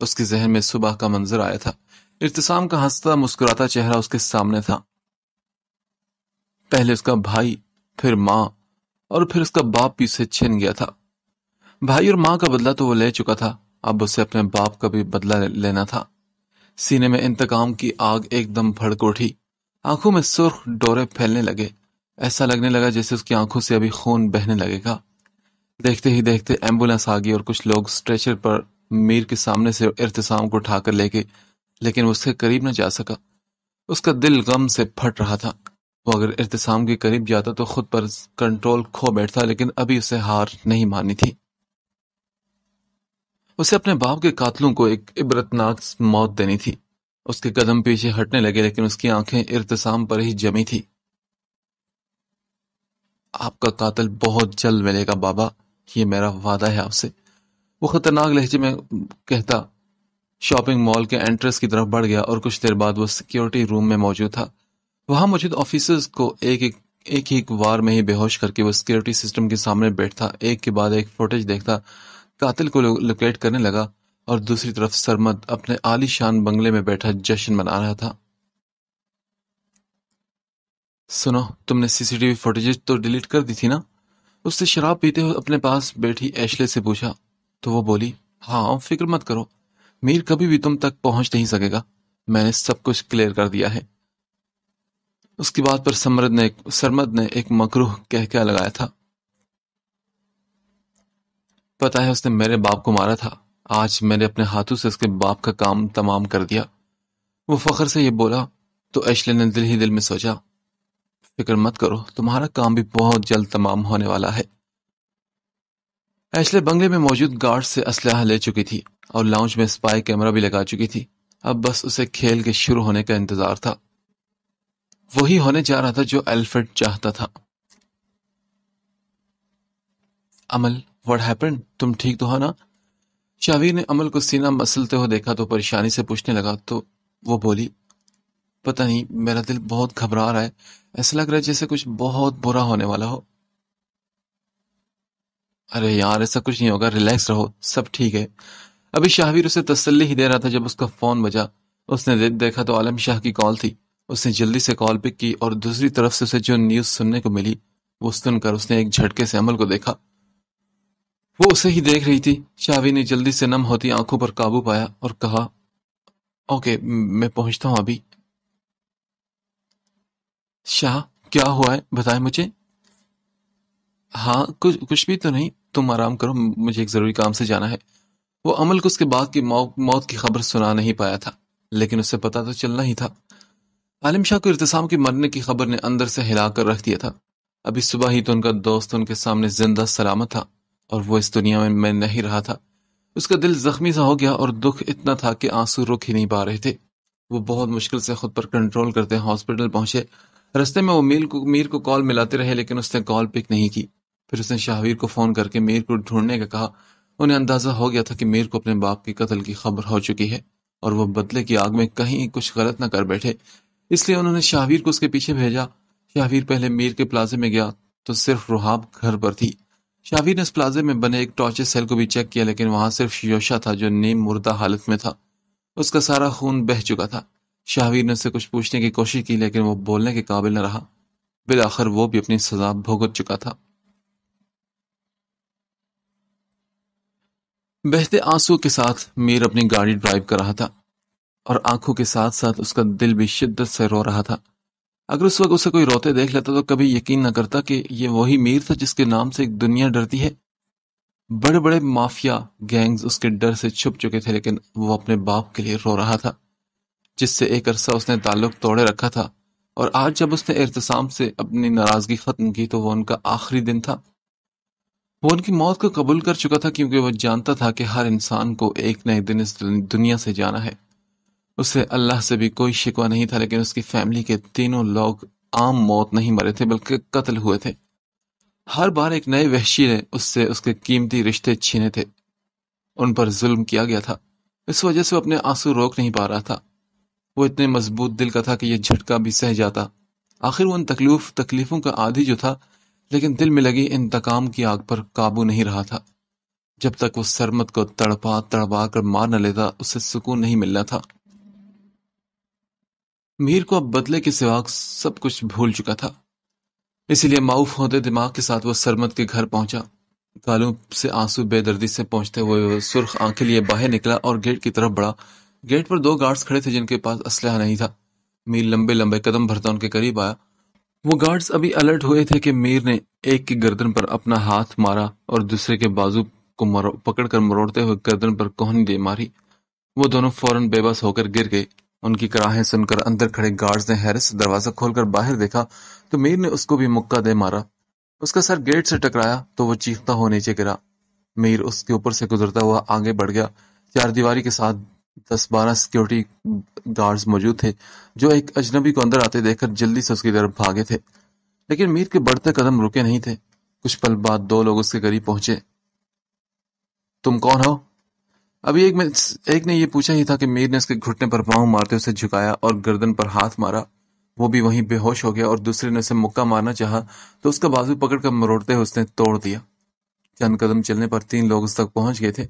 उसके जहन में सुबह का मंजर आया था इरतसाम का हंसता मुस्कुराता चेहरा उसके सामने था पहले उसका भाई फिर माँ और फिर उसका बाप भी उसे छिन गया था भाई और माँ का बदला तो वो ले चुका था अब उसे अपने बाप का भी बदला लेना था सीने में इंतकाम की आग एकदम भड़क उठी आंखों में सुर्ख डोरे फैलने लगे ऐसा लगने लगा जैसे उसकी आंखों से अभी खून बहने लगेगा देखते ही देखते एम्बुलेंस आ गई और कुछ लोग स्ट्रेचर पर मीर के सामने से इरतसाम को उठाकर लेके लेकिन उसके करीब न जा सका उसका दिल गम से फट रहा था वो अगर इरतसाम के करीब जाता तो खुद पर कंट्रोल खो बैठता लेकिन अभी उसे हार नहीं मानी थी उसे अपने बाप के कातलों को एक इबरतनाक मौत देनी थी उसके कदम पीछे हटने लगे लेकिन उसकी आंखें इर्तसाम पर ही जमी थी आपका कातल बहुत जल्द मिलेगा बाबा ये मेरा वादा है आपसे वो खतरनाक लहजे में कहता शॉपिंग मॉल के एंट्रेस की तरफ बढ़ गया और कुछ देर बाद वो सिक्योरिटी रूम में मौजूद था वहां मौजूद ऑफिसर्स को एक एक एक एक वार में ही बेहोश करके वो सिक्योरिटी सिस्टम के सामने बैठता एक के बाद एक फुटेज देखता कातिल को लोकेट करने लगा और दूसरी तरफ सरमद अपने आलीशान बंगले में बैठा जश्न मना रहा था सुनो तुमने सीसीटीवी फुटेज तो डिलीट कर दी थी ना उससे शराब पीते हुए अपने पास बैठी ऐशले से पूछा तो वो बोली हाँ फिक्र मत करो मीर कभी भी तुम तक पहुंच नहीं सकेगा मैंने सब कुछ क्लियर कर दिया है उसकी बात पर समरद ने सरमद ने एक मकरूह कह क्या लगाया था पता है उसने मेरे बाप को मारा था आज मैंने अपने हाथों से उसके बाप का काम तमाम कर दिया वो फखर से ये बोला तो ऐशले ने दिल ही दिल में सोचा फिक्र मत करो तुम्हारा काम भी बहुत जल्द तमाम होने वाला है ऐशले बंगले में मौजूद गार्ड से असलाह ले चुकी थी और लाउंज में स्पाई कैमरा भी लगा चुकी थी अब बस उसे खेल के शुरू होने का इंतजार था वही होने जा रहा था जो एल्फ्रेड चाहता था अमल व्हाट हैपेंड तुम ठीक तो हो ना शावीर ने अमल को सीना मसलते हुए देखा तो परेशानी से पूछने लगा तो वो बोली पता नहीं मेरा दिल बहुत घबरा रहा है ऐसा लग रहा है जैसे कुछ बहुत बुरा होने वाला हो अरे यार ऐसा कुछ नहीं होगा रिलैक्स रहो सब ठीक है अभी शाहवीर उसे तसल्ली ही दे रहा था जब उसका फोन बजा उसने देखा तो आलम शाह की कॉल थी उसने जल्दी से कॉल पिक की और दूसरी तरफ से उसे जो न्यूज सुनने को मिली वो सुनकर उसने एक झटके से अमल को देखा वो उसे ही देख रही थी शावी ने जल्दी से नम होती आंखों पर काबू पाया और कहा ओके मैं पहुंचता हूं अभी शाह क्या हुआ है बताए मुझे हाँ कुछ कुछ भी तो नहीं तुम आराम करो मुझे एक ज़रूरी काम से जाना है वो अमल को उसके बाद की मौत की खबर सुना नहीं पाया था लेकिन उसे पता तो चलना ही था आलिम शाह को इरतसाम के मरने की खबर ने अंदर से हिला कर रख दिया था अभी सुबह ही तो उनका दोस्त उनके सामने जिंदा सलामत था और वो इस दुनिया में मैं नहीं रहा था उसका दिल जख्मी सा हो गया और दुख इतना था कि आंसू रुक ही नहीं पा रहे थे वो बहुत मुश्किल से खुद पर कंट्रोल करते हॉस्पिटल पहुंचे रस्ते में वो मीर को मीर को कॉल मिलाते रहे लेकिन उसने कॉल पिक नहीं की फिर उसने शाहवीर को फोन करके मीर को ढूंढने का कहा उन्हें अंदाजा हो गया था कि मीर को अपने बाप के कत्ल की खबर हो चुकी है और वो बदले की आग में कहीं कुछ गलत न कर बैठे इसलिए उन्होंने शाहवीर को उसके पीछे भेजा शाहवीर पहले मीर के प्लाजे में गया तो सिर्फ रुहाब घर पर थी शाहवीर ने इस प्लाजे में बने एक टॉर्चर सेल को भी चेक किया लेकिन वहां सिर्फ शोशा था जो नीम मुर्दा हालत में था उसका सारा खून बह चुका था शाहवीर ने उससे कुछ पूछने की कोशिश की लेकिन वो बोलने के काबिल न रहा बिलाखिर वो भी अपनी सजा भुगत चुका था बहते आंसू के साथ मीर अपनी गाड़ी ड्राइव कर रहा था और आंखों के साथ साथ उसका दिल भी शिद्दत से रो रहा था अगर उस वक्त उसे कोई रोते देख लेता तो कभी यकीन न करता कि यह वही मीर था जिसके नाम से एक दुनिया डरती है बड़े बड़े माफिया गैंग्स उसके डर से छुप चुके थे लेकिन वो अपने बाप के लिए रो रहा था जिससे एक अरसा उसने ताल्लुक तोड़े रखा था और आज जब उसने एहतसाम से अपनी नाराजगी खत्म की तो वो उनका आखिरी दिन था वो उनकी मौत को कबूल कर चुका था क्योंकि वह जानता था कि हर इंसान को एक नए दिन इस दुनिया से जाना है उसे अल्लाह से भी कोई शिकवा नहीं था लेकिन उसकी फैमिली के तीनों लोग आम मौत नहीं मरे थे बल्कि कत्ल हुए थे हर बार एक नए वहशी ने उससे उसके कीमती रिश्ते छीने थे उन पर जुल्म किया गया था इस वजह से वो अपने आंसू रोक नहीं पा रहा था वो इतने मजबूत दिल का था कि यह झटका भी सह जाता आखिर वो उन तकलीफ तकलीफों का आदि जो था लेकिन दिल में लगी इंतकाम की आग पर काबू नहीं रहा था जब तक वो सरमत को तड़पा तड़पा कर मार न लेता उसे सुकून नहीं मिलना था मीर को अब बदले के सिवा सब कुछ भूल चुका था इसीलिए माउफ होते दिमाग के साथ वो सरमत के घर पहुंचा कालू से आंसू बेदर्दी से पहुंचते हुए सुर्ख आंखें लिए बाहर निकला और गेट की तरफ बढ़ा गेट पर दो गार्ड्स खड़े थे जिनके पास असल नहीं था मीर लंबे लंबे कदम भरता उनके करीब आया वो गार्ड्स अभी अलर्ट हुए थे कि मीर ने एक की गर्दन पर अपना हाथ मारा और दूसरे के बाजू को पकड़कर मरोड़ते हुए गर्दन पर कोहनी दे मारी वो दोनों फौरन बेबस होकर गिर गए उनकी कराहें सुनकर अंदर खड़े गार्ड्स ने हैरिस से दरवाजा खोलकर बाहर देखा तो मीर ने उसको भी मुक्का दे मारा उसका सर गेट से टकराया तो वो चीखता हो नीचे गिरा मीर उसके ऊपर से गुजरता हुआ आगे बढ़ गया चार दीवारी के साथ दस बारह सिक्योरिटी गार्ड्स मौजूद थे जो एक अजनबी को अंदर आते देखकर जल्दी से उसकी तरफ भागे थे लेकिन मीर के बढ़ते कदम रुके नहीं थे कुछ पल बाद दो लोग उसके करीब पहुंचे तुम कौन हो अभी एक में एक ने ये पूछा ही था कि मीर ने उसके घुटने पर पाँव मारते उसे झुकाया और गर्दन पर हाथ मारा वो भी वहीं बेहोश हो गया और दूसरे ने उसे मुक्का मारना चाहा तो उसका बाजू पकड़कर मरोड़ते हुए उसने तोड़ दिया चंद कदम चलने पर तीन लोग उस तक पहुंच गए थे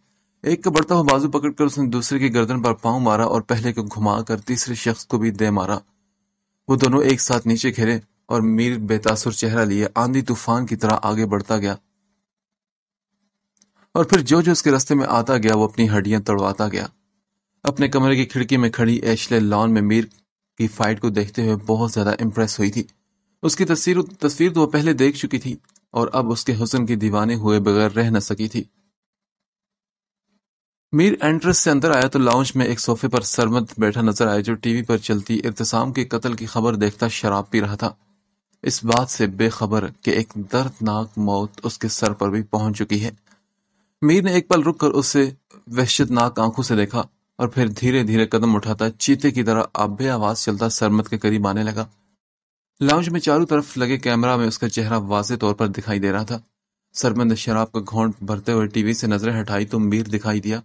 एक का बढ़ता हुआ बाजू पकड़कर उसने दूसरे की गर्दन पर पाँव मारा और पहले को घुमाकर तीसरे शख्स को भी दे मारा वो दोनों एक साथ नीचे घिरे और मीर बेतासुर चेहरा लिए आंधी तूफान की तरह आगे बढ़ता गया और फिर जो जो उसके रास्ते में आता गया वो अपनी हड्डियां तड़वाता गया अपने कमरे की खिड़की में खड़ी एशले लॉन में मीर की फाइट को देखते हुए बहुत ज्यादा इम्प्रेस हुई थी उसकी तस्वीर तस्वीर तो वह पहले देख चुकी थी और अब उसके हुसन की दीवाने हुए बगैर रह न सकी थी मीर एंट्रेस से अंदर आया तो लाउंज में एक सोफे पर सरमद बैठा नजर आया जो टीवी पर चलती इरतसाम के कत्ल की खबर देखता शराब पी रहा था इस बात से बेखबर कि एक दर्दनाक मौत उसके सर पर भी पहुंच चुकी है मीर ने एक पल रुककर उसे वहशतनाक आंखों से देखा और फिर धीरे धीरे कदम उठाता चीते की तरह आबे आवाज चलता सरमत के करीब आने लगा लाउंज में चारों तरफ लगे कैमरा में उसका चेहरा वाजे तौर पर दिखाई दे रहा था सरमत ने शराब का घोंट भरते हुए टीवी से नजरें हटाई तो मीर दिखाई दिया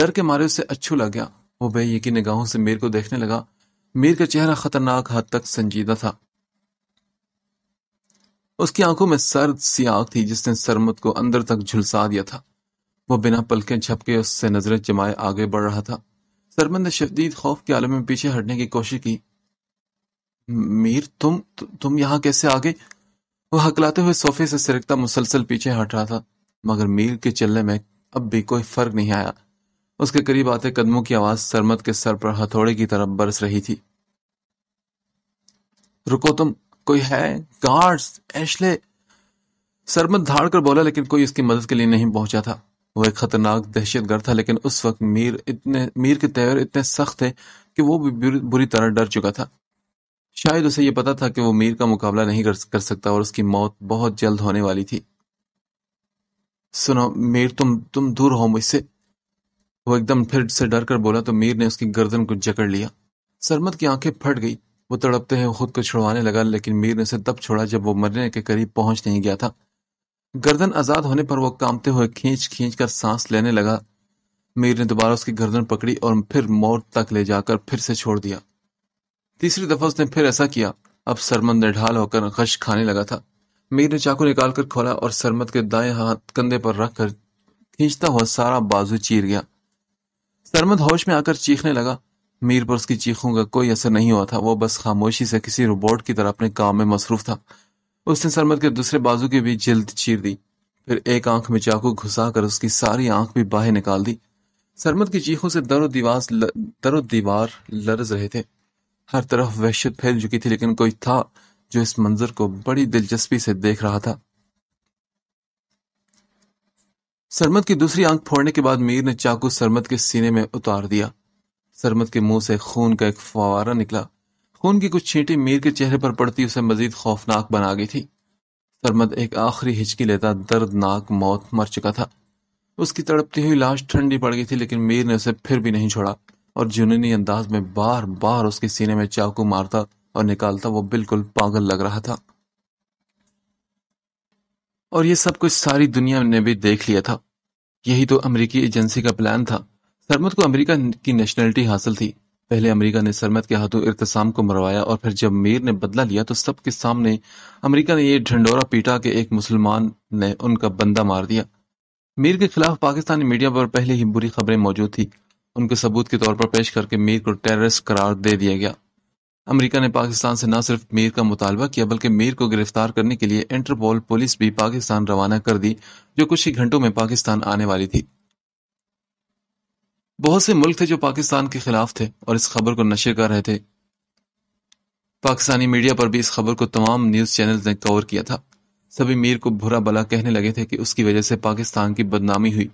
डर के मारे उसे अच्छू लग गया वो बेयकी निगाहों से मीर को देखने लगा मीर का चेहरा खतरनाक हद तक संजीदा था उसकी आंखों में सर्द सी आग थी जिसने सरमत को अंदर तक झुलसा दिया था वो बिना पलके झपके उससे नजरें जमाए आगे बढ़ रहा था सरमन ने शदीद खौफ के आलम में पीछे हटने की कोशिश की मीर तुम तु, तुम यहां कैसे आगे वह हकलाते हुए सोफे से सिरकता मुसलसल पीछे हट रहा था मगर मीर के चलने में अब भी कोई फर्क नहीं आया उसके करीब आते कदमों की आवाज सरमद के सर पर हथौड़े की तरफ बरस रही थी रुको तुम कोई है गार्ड्स एशले सरमत धाड़ कर बोला लेकिन कोई उसकी मदद के लिए नहीं पहुंचा था वो एक ख़तरनाक दहशतगर्द था लेकिन उस वक्त मीर इतने मीर के तेवर इतने सख्त थे कि वो भी बुरी तरह डर चुका था शायद उसे यह पता था कि वो मीर का मुकाबला नहीं कर सकता और उसकी मौत बहुत जल्द होने वाली थी सुनो मीर तुम तुम दूर हो मुझसे वो एकदम फिर से डर कर बोला तो मीर ने उसकी गर्दन को जकड़ लिया सरमत की आंखें फट गई वो तड़पते हुए खुद को छुड़वाने लगा लेकिन मीर ने उसे तब छोड़ा जब वो मरने के करीब पहुंच नहीं गया था गर्दन आजाद होने पर वह कामते हुए खींच खींच कर सांस लेने लगा मीर ने दोबारा उसकी गर्दन पकड़ी और फिर मौत तक ले जाकर फिर से छोड़ दिया तीसरी दफा उसने फिर ऐसा किया अब सरमंद निढाल होकर गश खाने लगा था मीर ने चाकू निकालकर खोला और सरमद के दाएं हाथ कंधे पर रखकर खींचता हुआ सारा बाजू चीर गया सरमद होश में आकर चीखने लगा मीर पर उसकी चीखों का कोई असर नहीं हुआ था वो बस खामोशी से किसी रोबोट की तरह अपने काम में मसरूफ था उसने सरमद के दूसरे बाजू के बीच जल्द चीर दी फिर एक आंख में चाकू घुसा कर उसकी सारी आंख भी बाहर निकाल दी सरमद की चीखों से दरो दीवार दरो दीवार लरज रहे थे हर तरफ वहशत फैल चुकी थी लेकिन कोई था जो इस मंजर को बड़ी दिलचस्पी से देख रहा था सरमद की दूसरी आंख फोड़ने के बाद मीर ने चाकू सरमद के सीने में उतार दिया सरमद के मुंह से खून का एक फवारा निकला खून की कुछ छीटी मीर के चेहरे पर पड़ती उसे मजीद खौफनाक बना गई थी सरमद एक आखिरी हिचकी लेता दर्दनाक मौत मर चुका था उसकी तड़पती हुई लाश ठंडी पड़ गई थी लेकिन मीर ने उसे फिर भी नहीं छोड़ा और जुनूनी अंदाज में बार बार उसके सीने में चाकू मारता और निकालता वो बिल्कुल पागल लग रहा था और ये सब कुछ सारी दुनिया ने भी देख लिया था यही तो अमेरिकी एजेंसी का प्लान था सरमद को अमेरिका की नेशनैलिटी हासिल थी पहले अमेरिका ने सरमद के हाथों इरतसाम को मरवाया और फिर जब मीर ने बदला लिया तो सबके सामने अमेरिका ने यह ढंडोरा पीटा कि एक मुसलमान ने उनका बंदा मार दिया मीर के खिलाफ पाकिस्तानी मीडिया पर पहले ही बुरी खबरें मौजूद थी उनके सबूत के तौर पर पेश करके मीर को टेररिस्ट करार दे दिया गया अमेरिका ने पाकिस्तान से न सिर्फ मीर का मुतालबा किया बल्कि मीर को गिरफ्तार करने के लिए इंटरपोल पुलिस भी पाकिस्तान रवाना कर दी जो कुछ ही घंटों में पाकिस्तान आने वाली थी बहुत से मुल्क थे जो पाकिस्तान के खिलाफ थे और इस खबर को नशे कर रहे थे पाकिस्तानी मीडिया पर भी इस खबर को तमाम न्यूज चैनल ने कवर किया था सभी मीर को बुरा भला कहने लगे थे कि उसकी वजह से पाकिस्तान की बदनामी हुई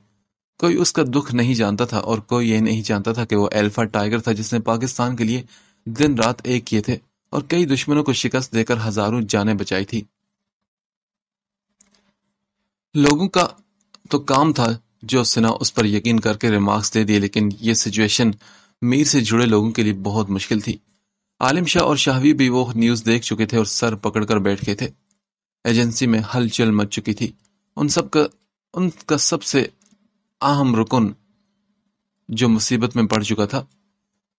कोई उसका दुख नहीं जानता था और कोई यह नहीं जानता था कि वो एल्फा टाइगर था जिसने पाकिस्तान के लिए दिन रात एक किए थे और कई दुश्मनों को शिकस्त देकर हजारों जाने बचाई थी लोगों का तो काम था जो सिन्हा उस पर यकीन करके रिमार्क्स दे दिए लेकिन ये सिचुएशन मीर से जुड़े लोगों के लिए बहुत मुश्किल थी आलिम शाह और शाहवी भी वो न्यूज़ देख चुके थे और सर पकड़कर बैठ गए थे एजेंसी में हलचल मच चुकी थी उन सब का उनका सबसे अहम रुकन जो मुसीबत में पड़ चुका था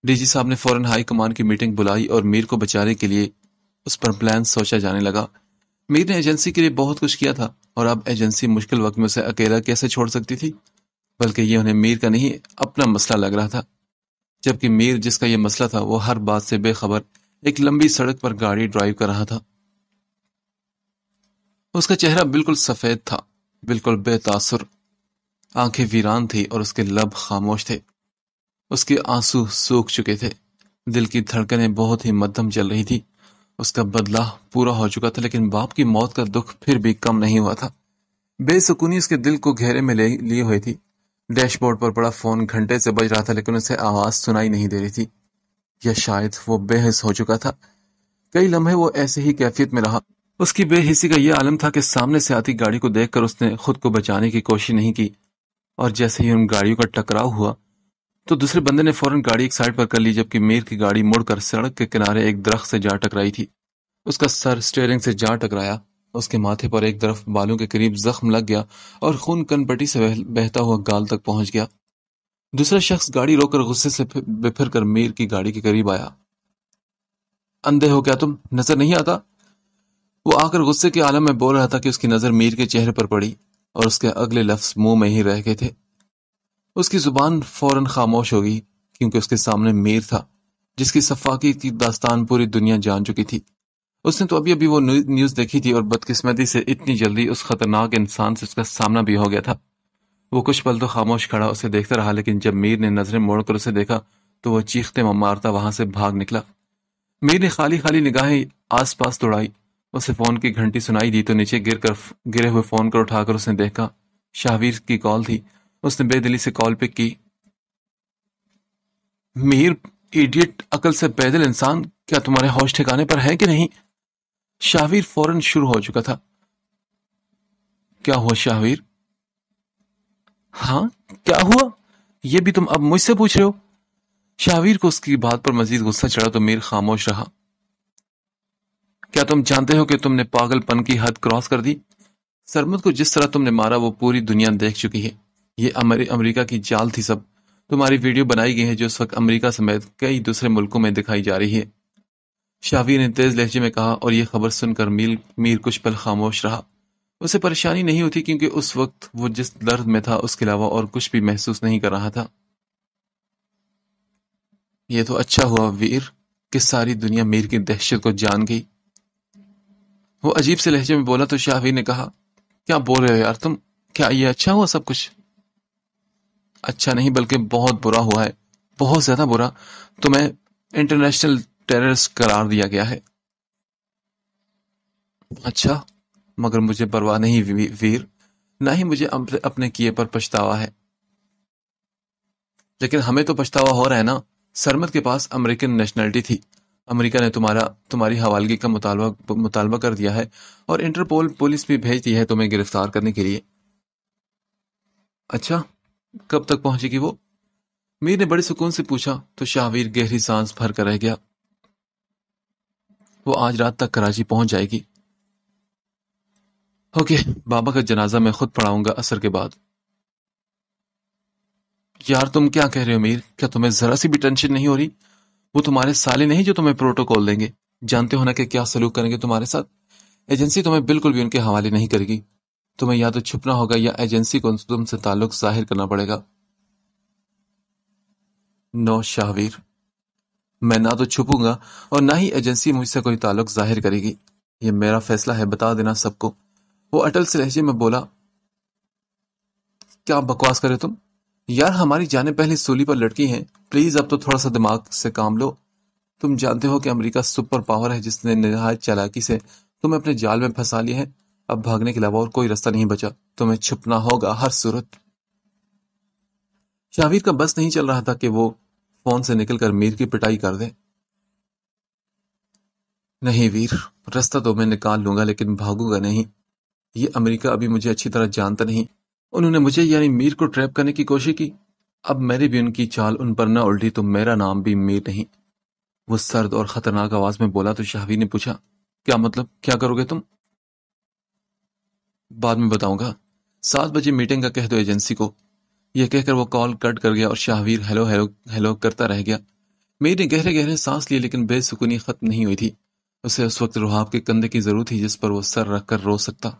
डीजी साहब ने फौरन हाई कमान की मीटिंग बुलाई और मीर को बचाने के लिए उस पर प्लान सोचा जाने लगा मीर ने एजेंसी के लिए बहुत कुछ किया था और अब एजेंसी मुश्किल वक्त में उसे अकेला कैसे छोड़ सकती थी बल्कि ये उन्हें मीर का नहीं अपना मसला लग रहा था जबकि मीर जिसका यह मसला था वो हर बात से बेखबर एक लंबी सड़क पर गाड़ी ड्राइव कर रहा था उसका चेहरा बिल्कुल सफेद था बिल्कुल बेतासुर आंखें वीरान थी और उसके लब खामोश थे उसके आंसू सूख चुके थे दिल की धड़कनें बहुत ही मध्यम चल रही थी उसका बदला पूरा हो चुका था लेकिन बाप की मौत का दुख फिर भी कम नहीं हुआ था बेसुकूनी उसके दिल को घेरे में ले लिए हुई थी डैशबोर्ड पर पड़ा फोन घंटे से बज रहा था लेकिन उसे आवाज सुनाई नहीं दे रही थी या शायद वो बेहस हो चुका था कई लम्हे वो ऐसे ही कैफियत में रहा उसकी बेहिसी का यह आलम था कि सामने से आती गाड़ी को देखकर उसने खुद को बचाने की कोशिश नहीं की और जैसे ही उन गाड़ियों का टकराव हुआ तो दूसरे बंदे ने फौरन गाड़ी एक साइड पर कर ली जबकि मीर की गाड़ी मुड़कर सड़क के किनारे एक दरख्त से जा टकराई थी उसका सर स्टेयरिंग से जा टकराया उसके माथे पर एक तरफ बालों के करीब जख्म लग गया और खून कनपटी से बहता हुआ गाल तक पहुंच गया दूसरा शख्स गाड़ी रोककर गुस्से से बिफिर कर मीर की गाड़ी के करीब आया अंधे हो क्या तुम नजर नहीं आता वो आकर गुस्से के आलम में बोल रहा था कि उसकी नजर मीर के चेहरे पर पड़ी और उसके अगले लफ्ज मुंह में ही रह गए थे उसकी जुबान फौरन खामोश हो गई क्योंकि उसके सामने मीर था जिसकी सफाकी की दास्तान पूरी दुनिया जान चुकी थी उसने तो अभी अभी वो न्यूज देखी थी और बदकिस्मती से इतनी जल्दी उस खतरनाक इंसान से उसका सामना भी हो गया था वो कुछ पल तो खामोश खड़ा उसे देखता रहा लेकिन जब मीर ने नजरें मोड़कर उसे देखा तो वो चीखते मारता वहां से भाग निकला मीर ने खाली खाली निगाहें आस पास तोड़ाई उसे फोन की घंटी सुनाई दी तो नीचे गिर कर गिरे हुए फोन कर उठाकर उसने देखा शाहवीर की कॉल थी उसने बेदली से कॉल पिक की मीर इडियट अकल से पैदल इंसान क्या तुम्हारे होश ठिकाने पर है कि नहीं शाहवीर फौरन शुरू हो चुका था क्या हुआ शाहवीर हाँ क्या हुआ यह भी तुम अब मुझसे पूछ रहे हो शाहवीर को उसकी बात पर मजीद गुस्सा चढ़ा तो मीर खामोश रहा क्या तुम जानते हो कि तुमने पागलपन की हद क्रॉस कर दी सरमद को जिस तरह तुमने मारा वो पूरी दुनिया देख चुकी है ये अमेरिका की चाल थी सब तुम्हारी वीडियो बनाई गई है जो इस वक्त अमरीका समेत कई दूसरे मुल्कों में दिखाई जा रही है शाहवीर ने तेज लहजे में कहा और यह खबर सुनकर मील मीर कुछ पल खामोश रहा उसे परेशानी नहीं होती क्योंकि उस वक्त वो जिस दर्द में था उसके अलावा और कुछ भी महसूस नहीं कर रहा था यह तो अच्छा हुआ वीर कि सारी दुनिया मीर की दहशत को जान गई वो अजीब से लहजे में बोला तो शाहवीर ने कहा क्या बोल रहे हो यार तुम क्या ये अच्छा हुआ सब कुछ अच्छा नहीं बल्कि बहुत बुरा हुआ है बहुत ज़्यादा बुरा तो मैं इंटरनेशनल टेररिस्ट करार दिया गया है अच्छा मगर मुझे परवाह नहीं वीर ना ही मुझे अपने किए पर पछतावा है लेकिन हमें तो पछतावा हो रहा है ना सरमद के पास अमेरिकन नेशनलिटी थी अमेरिका ने तुम्हारा तुम्हारी हवालगी का मुतालबा मुतालबा कर दिया है और इंटरपोल पुलिस भी भेज दी है तुम्हें गिरफ्तार करने के लिए अच्छा कब तक पहुंचेगी वो मीर ने बड़े सुकून से पूछा तो शाहवीर गहरी सांस भर कर रह गया वो आज रात तक कराची पहुंच जाएगी ओके बाबा का जनाजा मैं खुद पढ़ाऊंगा असर के बाद यार तुम क्या कह रहे हो मीर क्या तुम्हें जरा सी भी टेंशन नहीं हो रही वो तुम्हारे साले नहीं जो तुम्हें प्रोटोकॉल देंगे जानते हो ना कि क्या सलूक करेंगे तुम्हारे साथ एजेंसी तुम्हें बिल्कुल भी उनके हवाले नहीं करेगी तुम्हें या तो छुपना होगा या एजेंसी को तुमसे ताल्लुक जाहिर करना पड़ेगा नो शाहवीर मैं ना तो छुपूंगा और ना ही एजेंसी मुझसे कोई ताल्लुक जाहिर करेगी ये मेरा फैसला है बता देना सबको वो अटल से लहजे में बोला क्या बकवास करे तुम यार हमारी जाने पहले सूली पर लड़की हैं प्लीज अब तो थोड़ा सा दिमाग से काम लो तुम जानते हो कि अमेरिका सुपर पावर है जिसने निहायत चालाकी से तुम्हें अपने जाल में फंसा लिया है अब भागने के अलावा और कोई रास्ता नहीं बचा तुम्हें छुपना होगा हर सूरत शाहवीर का बस नहीं चल रहा था कि वो फोन से निकलकर मीर की पिटाई कर दे नहीं वीर रास्ता तो मैं निकाल लूंगा लेकिन भागूंगा नहीं ये अमेरिका अभी मुझे अच्छी तरह जानता नहीं उन्होंने मुझे यानी मीर को ट्रैप करने की कोशिश की अब मेरी भी उनकी चाल उन पर न उल्टी तो मेरा नाम भी मीर नहीं वो सर्द और खतरनाक आवाज में बोला तो शाहवीर ने पूछा क्या मतलब क्या करोगे तुम बाद में बताऊंगा सात बजे मीटिंग का कह दो एजेंसी को यह कहकर वो कॉल कट कर गया और शाहवीर हेलो हेलो हेलो करता रह गया मेरी ने गहरे गहरे सांस लिए लेकिन बेसुकूनी खत्म नहीं हुई थी उसे उस वक्त रुहाब के कंधे की जरूरत थी जिस पर वो सर रख कर रो सकता